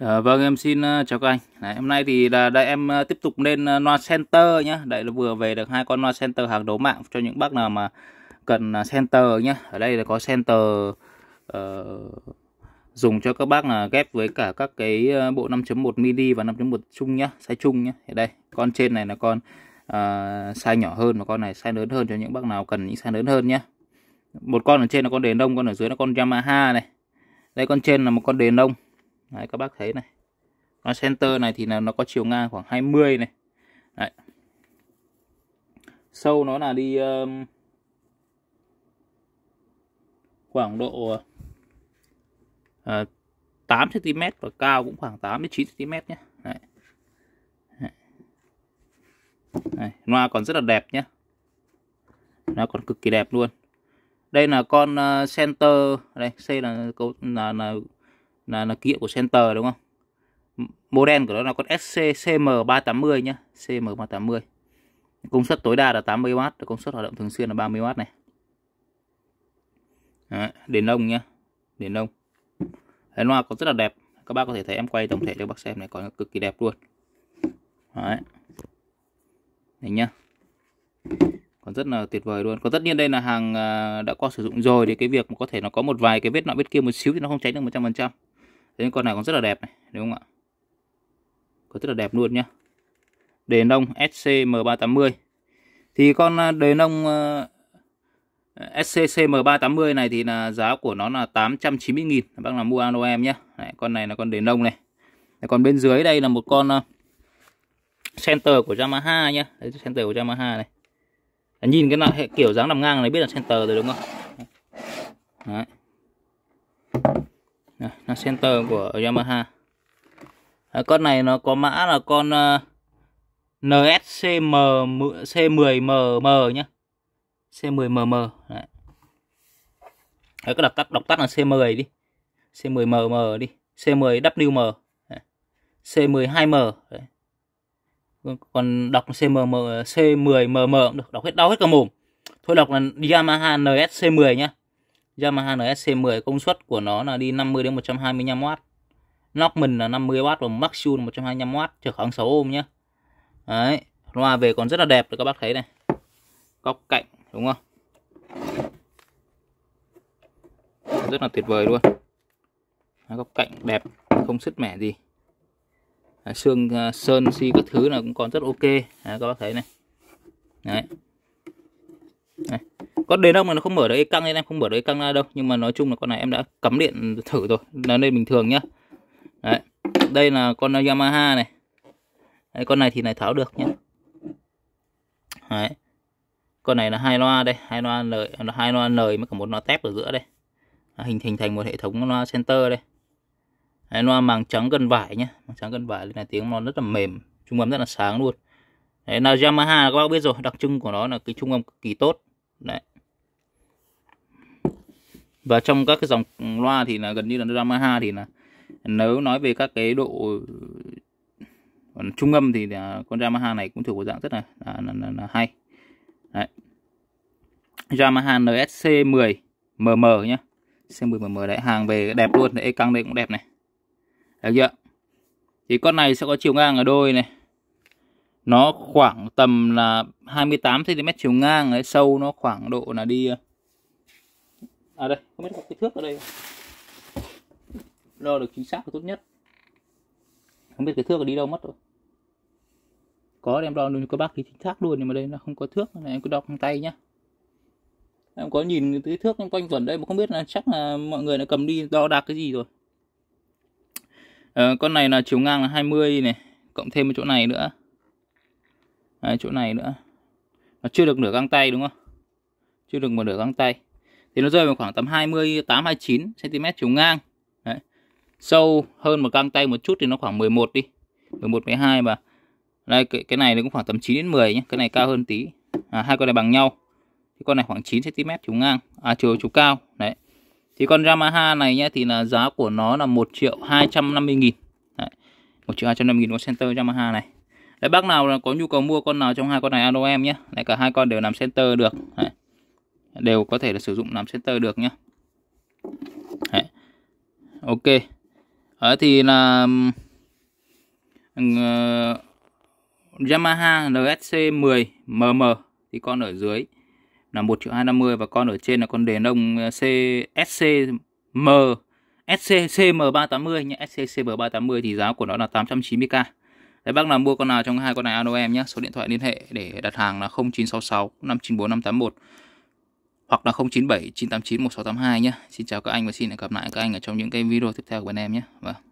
À, vâng em xin ờ, chào các anh Đấy, hôm nay thì là đây em ờ, tiếp tục lên loa center nhé Đây là vừa về được hai con loa center hàng đấu mạng cho những bác nào mà cần center nhé ở đây là có center uh, dùng cho các bác là ghép với cả các cái bộ 5.1 mini và 5.1 chung nhá size chung nhá ở đây con trên này là con uh, size nhỏ hơn và con này size lớn hơn cho những bác nào cần những size lớn hơn nhá một con ở trên là con đền đông con ở dưới là con Yamaha này đây con trên là một con đền đông Đấy, các bác thấy này nó center này thì là nó có chiều ngang khoảng 20 này Đấy. sâu nó là đi um, khoảng độ uh, 8 cm và cao cũng khoảng 89 cm nhé Đấy. Đấy. loa còn rất là đẹp nhé nó còn cực kỳ đẹp luôn đây là con ờ, center đây C là cấu là, là là, là ký của center đúng không model của nó là con SCCM380 nhá CM380 công suất tối đa là 80W và công suất hoạt động thường xuyên là 30W này Đấy, đèn ông nhá đèn ông Đấy, loa có rất là đẹp các bác có thể thấy em quay tổng thể cho bác xem này còn cực kỳ đẹp luôn Đấy. Đấy nhá còn rất là tuyệt vời luôn còn tất nhiên đây là hàng à, đã qua sử dụng rồi thì cái việc mà có thể nó có một vài cái vết nọ vết kia một xíu thì nó không tránh được 100% Thế con này còn rất là đẹp này, đúng không ạ? Còn rất là đẹp luôn nhá. Đề nông SCM380. Thì con à, đề nông ờ, ờ, SCCM380 này thì là giá của nó là 890 000 Bác nào mua alo em nhé. Đấy, con này là con đề nông này. Đấy, còn bên dưới đây là một con ờ, center của Yamaha nhá. Đấy center của Yamaha này. Đấy, nhìn cái loại kiểu dáng nằm ngang này biết là center rồi đúng không? Đấy. Đây, là center của Yamaha à, con này nó có mã là con uh, ờ, NSCM C10MM nhá C10MM đấy. Đấy, cứ đọc tắt đọc tắt là C10 đi C10MM đi C10WM đấy. C12M đấy. còn đọc CMM C10MM cũng được đọc hết đau hết cả mồm thôi đọc là Yamaha NSC10 nhá Yamaha NSC10 công suất của nó là đi 50 đến 125W. Norman là 50W và Maxun 125W trở khoảng 6 ohm nhé. Đấy, loa về còn rất là đẹp các bác thấy này. Góc cạnh đúng không? Rất là tuyệt vời luôn. Góc cạnh đẹp, không sứt mẻ gì. À, xương à, sơn xi si, các thứ là cũng còn rất ok. À, các bác thấy này. Đấy. Đấy con đến đâu mà nó không mở được căng nên em không mở được căng ra đâu nhưng mà nói chung là con này em đã cắm điện thử rồi nó lên bình thường nhá đấy đây là con Yamaha này đấy, con này thì này tháo được nhá đấy con này là hai loa đây hai loa lời hai loa lời mới cả một loa tép ở giữa đây à, hình hình thành một hệ thống loa center đây đấy, loa màng trắng gần vải nhá màng trắng gần vải là tiếng nó rất là mềm trung âm rất là sáng luôn đấy là Yamaha các bác biết rồi đặc trưng của nó là cái trung âm cực kỳ tốt đấy và trong các cái dòng loa thì là gần như là Yamaha thì là nếu nói về các cái độ còn trung âm thì là con Yamaha này cũng thuộc của dạng rất là là, là, là, là hay đấy. Yamaha NSC10 MM nhá C10 MM đấy hàng về đẹp luôn đấy căng đây cũng đẹp này được chưa thì con này sẽ có chiều ngang ở đôi này nó khoảng tầm là 28 cm chiều ngang ấy, sâu nó khoảng độ là đi à đây không biết cái thước ở đây đo được chính xác là tốt nhất không biết cái thước ở đi đâu mất rồi có em đo luôn các bác thì chính xác luôn nhưng mà đây nó không có thước này em cứ đo bằng tay nhá em có nhìn cái thước quanh quẩn đây mà không biết là chắc là mọi người đã cầm đi đo đạc cái gì rồi à, con này là chiều ngang là 20 này cộng thêm một chỗ này nữa Đấy, chỗ này nữa nó chưa được nửa găng tay đúng không chưa được một nửa găng tay thì nó rơi vào khoảng tầm 28 29 cm chiều ngang Đấy. sâu hơn một găng tay một chút thì nó khoảng 11 đi 11 12 mà đây cái, cái này nó cũng khoảng tầm 9 đến 10 nhé cái này cao hơn tí à, hai con này bằng nhau thì con này khoảng 9 cm chiều ngang à chiều chiều cao đấy thì con Yamaha này nhé thì là giá của nó là 1 triệu 250 nghìn đấy. 1 triệu 250 nghìn con center Yamaha này Đấy, bác nào có nhu cầu mua con nào trong hai con này alo em nhé. Đấy, cả hai con đều làm center được. Đấy. Đều có thể là sử dụng làm center được nhé. Đấy. Ok. Đấy, thì là ờ, Yamaha NSC 10 MM thì con ở dưới là 1 triệu 250 và con ở trên là con đề ông ờ, CSCM SCCM380 nhé, SCCM380 thì giá của nó là 890k. Đấy, bác nào mua con nào trong hai con này alo em nhé. Số điện thoại liên hệ để đặt hàng là 0966 594 581 hoặc là 097 989 1682 nhé. Xin chào các anh và xin hẹn gặp lại các anh ở trong những cái video tiếp theo của bên em nhé. Vâng.